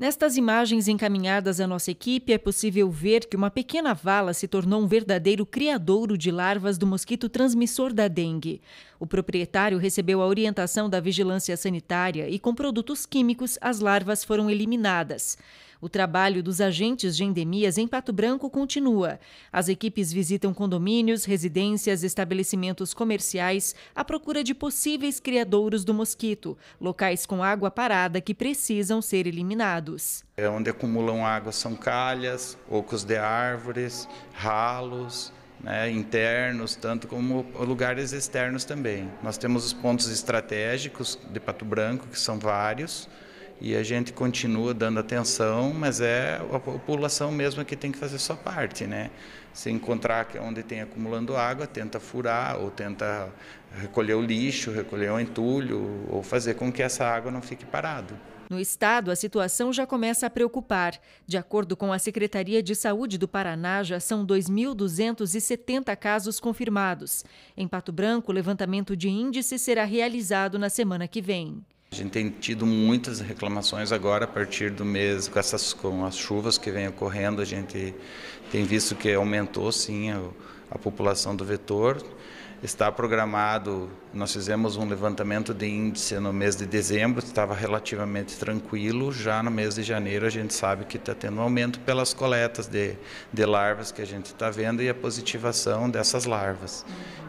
Nestas imagens encaminhadas à nossa equipe, é possível ver que uma pequena vala se tornou um verdadeiro criadouro de larvas do mosquito transmissor da dengue. O proprietário recebeu a orientação da vigilância sanitária e, com produtos químicos, as larvas foram eliminadas. O trabalho dos agentes de endemias em Pato Branco continua. As equipes visitam condomínios, residências, estabelecimentos comerciais à procura de possíveis criadouros do mosquito, locais com água parada que precisam ser eliminados. É onde acumulam água são calhas, ocos de árvores, ralos, né, internos, tanto como lugares externos também. Nós temos os pontos estratégicos de Pato Branco, que são vários e a gente continua dando atenção, mas é a população mesmo que tem que fazer sua parte, né? Se encontrar onde tem acumulando água, tenta furar ou tenta recolher o lixo, recolher o entulho ou fazer com que essa água não fique parada. No estado, a situação já começa a preocupar. De acordo com a Secretaria de Saúde do Paraná, já são 2.270 casos confirmados. Em Pato Branco, o levantamento de índice será realizado na semana que vem. A gente tem tido muitas reclamações agora a partir do mês, com, essas, com as chuvas que vêm ocorrendo, a gente tem visto que aumentou sim a, a população do vetor está programado. Nós fizemos um levantamento de índice no mês de dezembro, estava relativamente tranquilo. Já no mês de janeiro, a gente sabe que está tendo um aumento pelas coletas de, de larvas que a gente está vendo e a positivação dessas larvas.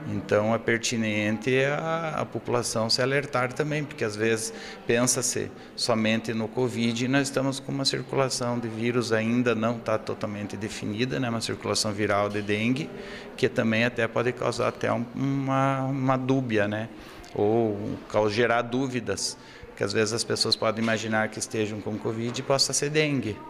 Então, é pertinente a, a população se alertar também, porque às vezes pensa-se somente no Covid e nós estamos com uma circulação de vírus ainda não está totalmente definida, né? uma circulação viral de dengue, que também até pode causar até um uma, uma dúbia, né? ou gerar dúvidas, que às vezes as pessoas podem imaginar que estejam com Covid e possa ser dengue.